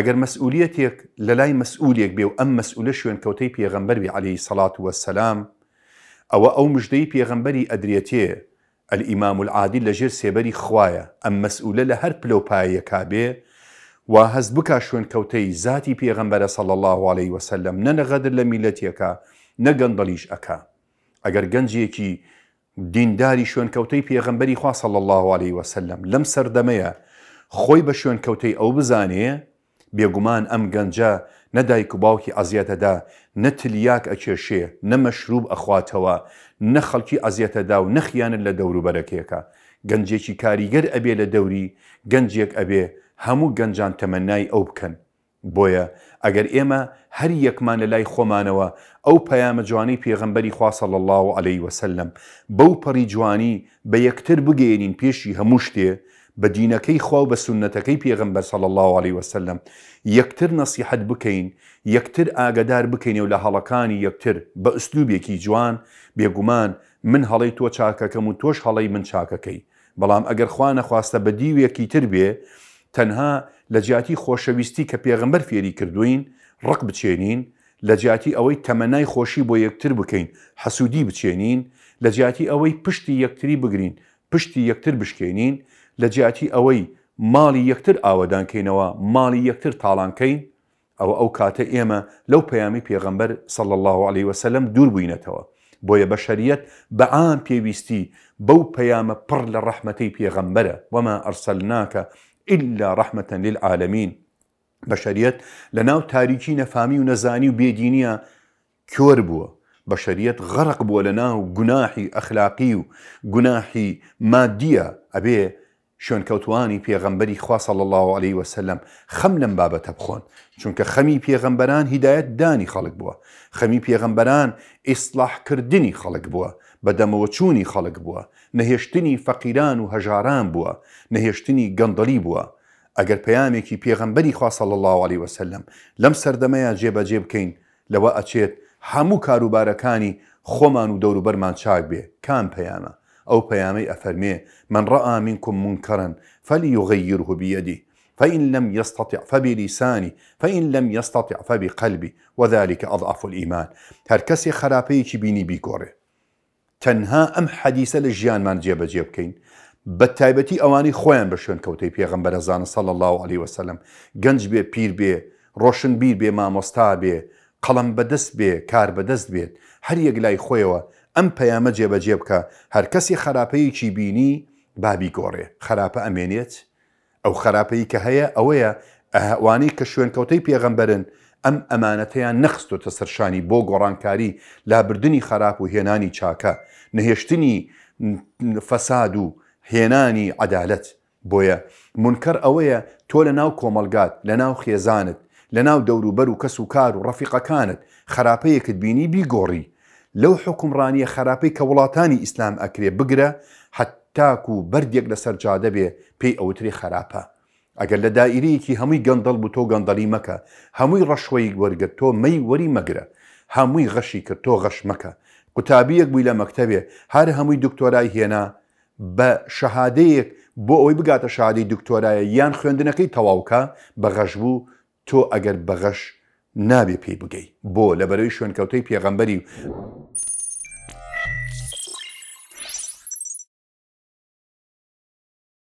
ئەگەر مەسئولەتێک لە لای مەسئولێک بێ و ئەم مەسئولە شوێن کەوتەی پێغەمبەروی عليهەی سەڵات او او ئەو مژدەی پێغەمبەری الامام العادل العادی لەژێر سێبەری ام ئەم مەسئولە لە هەر پلۆپایە کابێ و هەست بک شوێن کەوتەی ذاتی پێغەمبەرە سەڵ الله عليه وسلم نەنەغەدر لە میلەتێکە نەگەندەلیش ئەکا ئەگەر گەنجێکی دینداری شوێن کەوتەی پێغەمبەری خوا سەڵ الله عليه وسلم لەم سەردەمەیە خۆی بە شوێن کەوتەی ئەو بزانێ بێگومان ئەم گەنجە نەدایک و باوکی ئەزیەتەدا نەتلیاک ئەکێشێ نەمەشروب ئەخواتەوە نەخەڵکی ئەزیەتەدا و نەخیانت لە دەوروبەرەکێکە گەنجێکی کاریگەر ئەبێ لە دەوری گەنجێک ئەبێ هەموو گەنجان تەمەنای ئەو بکەن بۆیە ئەگەر ئێمە هەر یەکمان لە لای خۆمانەوە ئەو پەیامە جوانی پێغمبەری خواسە لە الله و عليهەی وسلم بەو پەڕی جوانی بە یەکتر بگەێنین پێشی هەموو شتێ بە دینەکەی خوا و بە سونەتەکەی پێغم بەر سەڵ الله عليه وسلم یەکتر نەسیحت بکەین یەکتر ئاگدار بکەین و لە هەڵەکانی یەکتر بە ئوسلوبێکی جوان بێگومان من هەڵی تۆ چاکەکەم و تۆش هەڵی من چاکەکەی بەڵام ئەگەر خوا نەخواستە بە دیوێکی تر بێ تەنها لە جیاتی خۆشەویستی کە پێغمبەر فێری کردوین ڕق بچێنین لە جیاتی ئەوەی تەمەنای خۆشی بۆ یەکتر بکەین حەسوودی بچێنین لە جیاتی ئەوەی پشتی یەکتری بگرین پشتی یەکتر بشکێنین لە جیاتی ئەوەی ماڵی یەکتر ئاوەدانکەینەوە ماڵی یەکتر تاڵانکەین ئەوە ئەو کاتە ئێمە لەو پەیامی پێغەمبەر سەڵ الله عليه وسلم دوور بووینەتەوە بۆیە بە شەریەت بەعام پێویستی بەو پەیامە پڕ لە ڕەحمەتەی پێغەمبەرە وەما ئەرسەل ناکە إلا رحمة للعالمين بەشریت لە ناو تاریکی نەفامی و نەزانی و بێدینیە کۆر بووە بەشریت غەرق بووە لە ناو گوناحی ئەخلاقی و گوناحی مادیە ئەبێ شوێنکەوتوانی پێغەمبەری خواسەڵ الله عليه وسلم خەم لەم بابەتە بخۆن چونکە خەمی پێغەمبەران هیدایەت دانی خەڵک بووە خەمی پێغەمبەران ئیسلاحکردنی خەڵک بووە بەدەمەوە چووی خەڵک بووە نەهێشتنی فەقیران و هەژاران بووە نەهێشتنی گەندەلی بووە ئەگەر پەیامێکی پێغەمبەری خواسەڵ الله عليه وسلم لەم سەردەمەیە جێبەجێ بکەین لەوە ئەچێت هەموو کاروبارەکانی خۆمان و دەوروبەرمان چاک بێ کام پەیامە أو بيامي أفرمي من رأى منكم منكرا فليغيره بيده فإن لم يستطع فبلساني فإن لم يستطع فبقلبي وذلك أضعف الإيمان هركسي خرابي بيني بيكوري تنها أم حديثة لە من جيب بکەین بە تایبەتی ئەوانی خۆیان بە شوێن کەوتەی پێغمبەرە زانە سەڵ الله عليه وسلم گەنج بێ پیر بێ ڕۆشن بیر بێ مامۆستا بێ قەڵم بەدەست بێ کار بەدەست بێت هەر یەک لای خۆیەوە ئەم پەیامە جێبەجێ بکە هەر کەسی خراپەیەکی بینی بابی گۆڕێ خراپە ئەمێنێت ئەو خراپەی کە هەیە ئەوەیە ئەوانی کە شوێنکەوتەی پێغەمبەرن ئەم ئەمانەتەیان نەخستۆتە سەرشانی بۆ گۆڕانکاری لابردننی خراپ و هێنانی چاکە نهێشتنی فەساد و هێنانی عدالت بۆیە منکەر ئەوەیە تۆ لە ناو کۆمەلگات لە ناو خێزانت لە ناو دەوروبەر و کەس و کار و ڕەفیقەکانت خراپەیەکت بینی بیگۆڕی لەو حکمڕانیە خراپەی کە وڵاتانی ئیسلام ئەکرێ بگرە حتاک و بردێک لە سەررجادە بێ پێی ئەوتری خراپە ئەگەر لە دائیرەیەکی هەمووی گەندەڵ بوو تۆ گەندەڵی مەکە هەمووی ڕەشوەی وەرگرت تۆ مەی وەری مەگرە هەمووی غەشی کرد تۆ غەش مەکە قوتابیەک بووی لە مەکتتەبێ هەر هەمووی دکتۆرای هێنا بە شەهادەیەک بۆ ئەوی بگاتە شادی دکتۆرایە یان خوێندنەکەی تەواوکە بە غەش بوو تۆ ئەگەر بەغەش نابێ پێی بگەی بۆ لەبەرەوەی شوێنکەوتەی پێغەمبەری